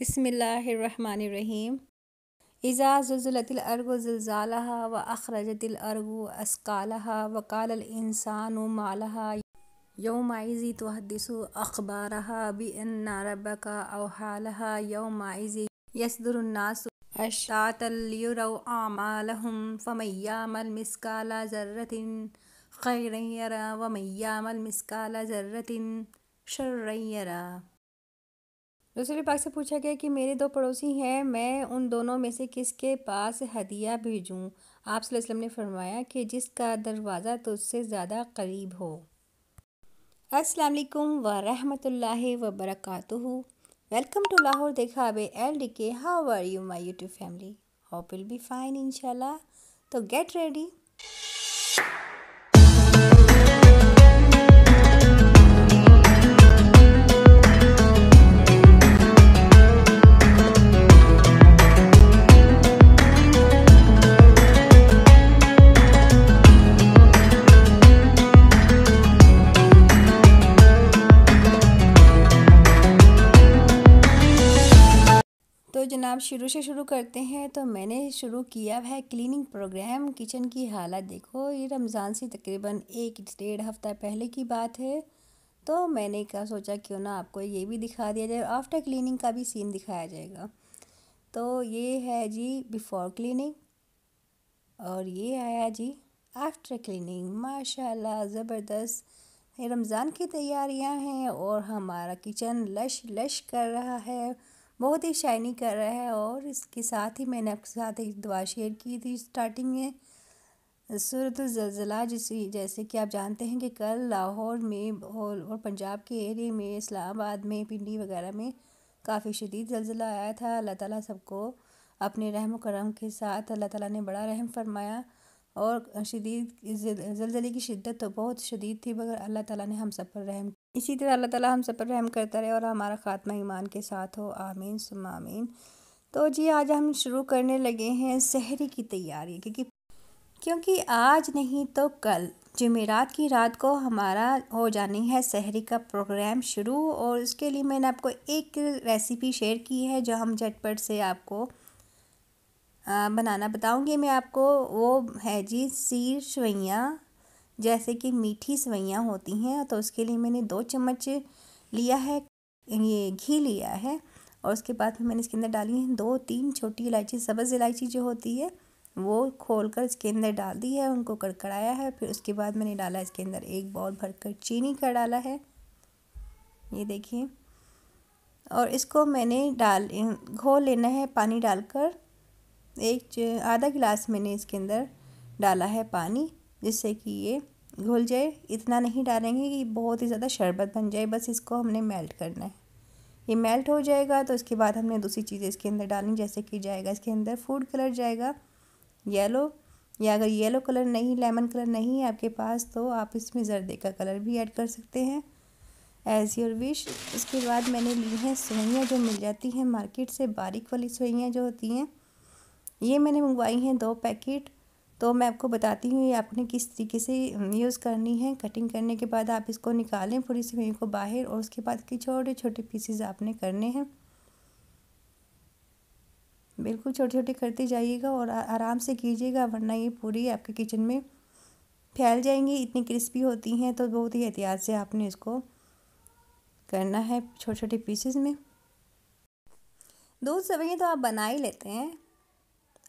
بسم الله الرحمن الرحيم إذا زلزلت الأرض زلزالها وأخرجت الأرض أسقالها وقال الإنسان ما لها يومئذ تحدث أخبارها بأن ربك أوحى لها يومئذ يصدر الناس أشتاتا ليروا أعمالهم فمن يعمل مثقال ذرة خيرا يرى ومن يعمل مثقال ذرة شرا يرى रसूल पाक से पूछा गया कि मेरे दो पड़ोसी हैं मैं उन दोनों में से किसके पास हदिया भेजूं आप वसल्लम ने फरमाया कि जिसका दरवाज़ा तुझसे ज़्यादा करीब हो असलकम वरहि वबरक वेलकम टू लाहौर देखा बे एल डी के how are you my YouTube family hope will be fine इनशाला तो गेट रेडी तो जनाब शुरू से शुरू करते हैं तो मैंने शुरू किया है क्लीनिंग प्रोग्राम किचन की हालत देखो ये रमज़ान से तकरीबन एक डेढ़ हफ़्ता पहले की बात है तो मैंने कहा सोचा क्यों ना आपको ये भी दिखा दिया जाए आफ्टर क्लीनिंग का भी सीन दिखाया जाएगा तो ये है जी बिफ़ोर क्लीनिंग और ये आया जी आफ्टर क्लीनिंग माशाल्लाह ज़बरदस्त रमज़ान की तैयारियां हैं और हमारा किचन लश लश कर रहा है बहुत ही शाइनी कर रहा है और इसके साथ ही मैंने आपके साथ एक दुआ शेयर की थी स्टार्टिंग में सूरत जल्जला जिस जैसे कि आप जानते हैं कि कल लाहौर में और पंजाब के एरिए में इस्लामाबाद में पिंडी वगैरह में काफ़ी शदीद जलजिला आया था अल्लाह ताला सबको अपने रहम करम के साथ अल्लाह ताला ने बड़ा रहम फरमाया और शदीद ज़लज़ले की शिद्दत तो बहुत शदीद थी मगर अल्लाह ताला ने हम सब पर रहम इसी तरह अल्लाह ताला हम सब पर रहम करता रहे और हमारा ख़ात्मा ईमान के साथ हो आमीन सुम आमीन तो जी आज हम शुरू करने लगे हैं सहरी की तैयारी क्योंकि क्योंकि आज नहीं तो कल जमेरात की रात को हमारा हो जानी है सहरी का प्रोग्राम शुरू और उसके लिए मैंने आपको एक रेसिपी शेयर की है जो हम झटपट से आपको बनाना बताऊँगी मैं आपको वो है जी सीर सवैयाँ जैसे कि मीठी सवैयाँ होती हैं तो उसके लिए मैंने दो चम्मच लिया है ये घी लिया है और उसके बाद में मैंने इसके अंदर डाली है दो तीन छोटी इलायची सब्ज़ इलायची जो होती है वो खोल कर इसके अंदर डाल दी है उनको कड़कड़ाया है फिर उसके बाद मैंने डाला इसके अंदर एक बॉल भरकर चीनी का डाला है ये देखिए और इसको मैंने डाल घोल लेना है पानी डालकर एक आधा गिलास मैंने इसके अंदर डाला है पानी जिससे कि ये घुल जाए इतना नहीं डालेंगे कि बहुत ही ज़्यादा शरबत बन जाए बस इसको हमने मेल्ट करना है ये मेल्ट हो जाएगा तो इसके बाद हमने दूसरी चीज़ें इसके अंदर डालनी जैसे कि जाएगा इसके अंदर फूड कलर जाएगा येलो या अगर येलो कलर नहीं लेमन कलर नहीं है आपके पास तो आप इसमें जर्दे का कलर भी ऐड कर सकते हैं एज़ योर विश इसके बाद मैंने ली हैं सोइयाँ जो मिल जाती हैं मार्केट से बारीक वाली सोइयाँ जो होती हैं ये मैंने मंगवाई हैं दो पैकेट तो मैं आपको बताती हूँ ये आपने किस तरीके से यूज़ करनी है कटिंग करने के बाद आप इसको निकालें पूरी सिवई को बाहर और उसके बाद के छोटे छोटे पीसेस आपने करने हैं बिल्कुल छोटे छोटे करते जाइएगा और आराम से कीजिएगा वरना ये पूरी आपके किचन में फैल जाएंगी इतनी क्रिस्पी होती हैं तो बहुत ही एहतियात से आपने इसको करना है छोटे छोटे पीसेस में दूध सवैयाँ तो आप बना ही लेते हैं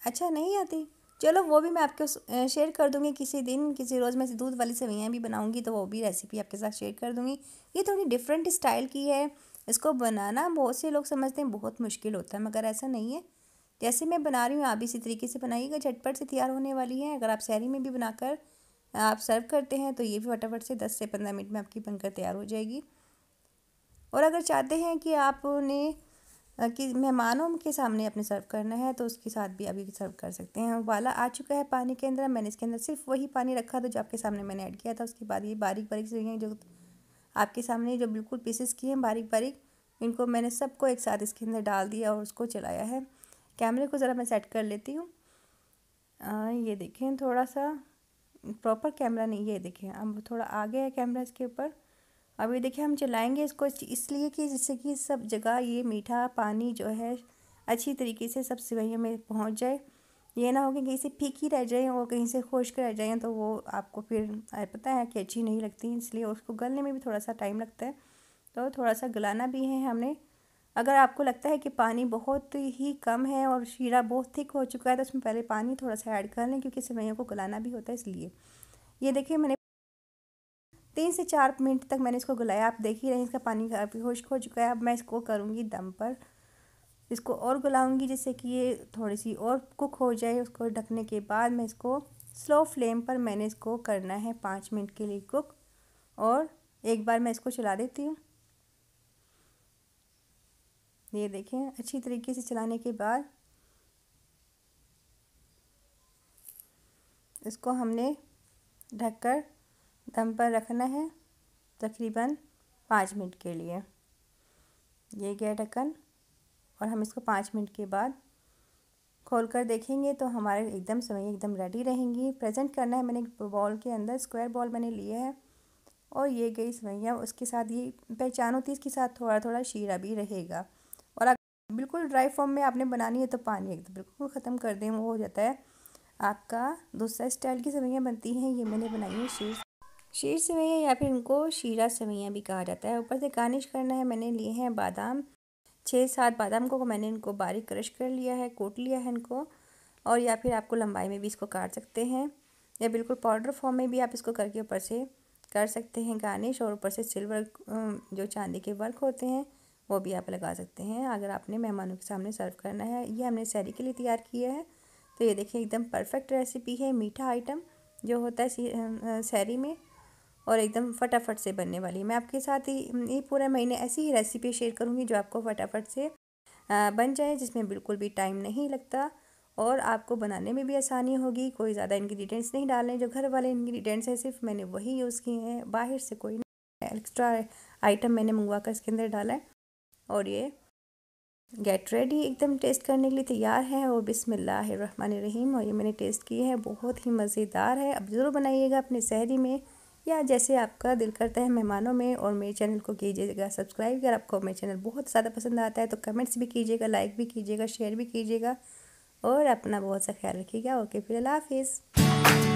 अच्छा नहीं आती चलो वो भी मैं आपको शेयर कर दूँगी किसी दिन किसी रोज़ मैं दूध वाली सेवैयाँ भी बनाऊँगी तो वो भी रेसिपी आपके साथ शेयर कर दूँगी ये थोड़ी डिफरेंट स्टाइल की है इसको बनाना बहुत से लोग समझते हैं बहुत मुश्किल होता है मगर ऐसा नहीं है जैसे मैं बना रही हूँ आप इसी तरीके से बनाइएगा झटपट से तैयार होने वाली है अगर आप शहरी में भी बनाकर आप सर्व करते हैं तो ये भी फटाफट से दस से पंद्रह मिनट में आपकी बनकर तैयार हो जाएगी और अगर चाहते हैं कि आपने कि मेहमानों के सामने अपने सर्व करना है तो उसके साथ भी अभी सर्व कर सकते हैं उबाला आ चुका है पानी के अंदर मैंने इसके अंदर सिर्फ वही पानी रखा था जो आपके सामने मैंने ऐड किया था उसके बाद ये बारीक बारीक सरियाँ जो आपके सामने जो बिल्कुल पीसेस किए हैं बारीक बारीक इनको मैंने सबको एक साथ इसके अंदर डाल दिया और उसको चलाया है कैमरे को ज़रा मैं सेट कर लेती हूँ ये देखें थोड़ा सा प्रॉपर कैमरा नहीं ये देखें अब थोड़ा आ गया है कैमरा इसके ऊपर अब ये देखिए हम चलाएंगे इसको इसलिए कि जिससे कि सब जगह ये मीठा पानी जो है अच्छी तरीके से सब सिवैयों में पहुँच जाए ये ना हो कि कहीं से फीकी रह जाए और कहीं से खुश्क रह जाए तो वो आपको फिर पता है कि अच्छी नहीं लगती इसलिए उसको गलने में भी थोड़ा सा टाइम लगता है तो थोड़ा सा गलाना भी है हमने अगर आपको लगता है कि पानी बहुत ही कम है और शीरा बहुत थिक हो चुका है तो उसमें पहले पानी थोड़ा सा ऐड कर लें क्योंकि सिवैयों को गलाना भी होता है इसलिए ये देखिए मैंने तीन से चार मिनट तक मैंने इसको गलाया आप देख ही रहे हैं इसका पानी काफ़ी खुश्क हो चुका है अब मैं इसको करूँगी दम पर इसको और गलाऊँगी जिससे कि ये थोड़ी सी और कुक हो जाए उसको ढकने के बाद मैं इसको स्लो फ्लेम पर मैंने इसको करना है पाँच मिनट के लिए कुक और एक बार मैं इसको चला देती हूँ ये देखें अच्छी तरीके से चलाने के बाद इसको हमने ढककर दम पर रखना है तकरीबन पाँच मिनट के लिए ये गया ढक्कन और हम इसको पाँच मिनट के बाद खोल कर देखेंगे तो हमारे एकदम समय एकदम रेडी रहेंगी प्रेजेंट करना है मैंने बॉल के अंदर स्क्वायर बॉल मैंने लिए है और ये गई सवैयाँ उसके साथ ये पहचान होती इसके साथ थोड़ा थोड़ा शीरा भी रहेगा और अगर बिल्कुल ड्राई फॉर्म में आपने बनानी है तो पानी एकदम बिल्कुल ख़त्म कर दें वो हो जाता है आपका दूसरा स्टाइल की सवैयाँ बनती हैं ये मैंने बनाई है शीर शीर सेवैया या फिर इनको शीरा सेवैया भी कहा जाता है ऊपर से गार्निश करना है मैंने लिए हैं बादाम छः सात बादाम को मैंने इनको बारीक क्रश कर लिया है कोट लिया है इनको और या फिर आपको लंबाई में भी इसको काट सकते हैं या बिल्कुल पाउडर फॉर्म में भी आप इसको करके ऊपर से कर सकते हैं गार्निश और ऊपर से सिल्वर जो चांदी के वर्क होते हैं वो भी आप लगा सकते हैं अगर आपने मेहमानों के सामने सर्व करना है ये हमने सैरी के लिए तैयार किया है तो ये देखिए एकदम परफेक्ट रेसिपी है मीठा आइटम जो होता है सैरी में और एकदम फटाफट से बनने वाली है मैं आपके साथ ही हम्म, ये पूरा महीने ऐसी ही रेसिपी शेयर करूँगी जो आपको फटाफट से बन जाए जिसमें बिल्कुल भी टाइम नहीं लगता और आपको बनाने में भी आसानी होगी कोई ज़्यादा इन्ग्रीडियंट्स नहीं डालने जो घर वाले इन्ग्रीडियंट्स हैं सिर्फ मैंने वही यूज़ किए हैं बाहर से कोई नहीं एक्स्ट्रा आइटम मैंने मंगवा कर इसके अंदर डाला है और ये गेट रेडी एकदम टेस्ट करने के लिए तैयार है और बिसमिल्लर रहीम और ये मैंने टेस्ट की है बहुत ही मज़ेदार है अब ज़रूर बनाइएगा अपने शहरी में या जैसे आपका दिल करता है मेहमानों में और मेरे चैनल को कीजिएगा सब्सक्राइब अगर आपको मेरे चैनल बहुत ज़्यादा पसंद आता है तो कमेंट्स भी कीजिएगा लाइक भी कीजिएगा शेयर भी कीजिएगा और अपना बहुत सा ख्याल रखिएगा ओके फिर अल्लाह हाफिज़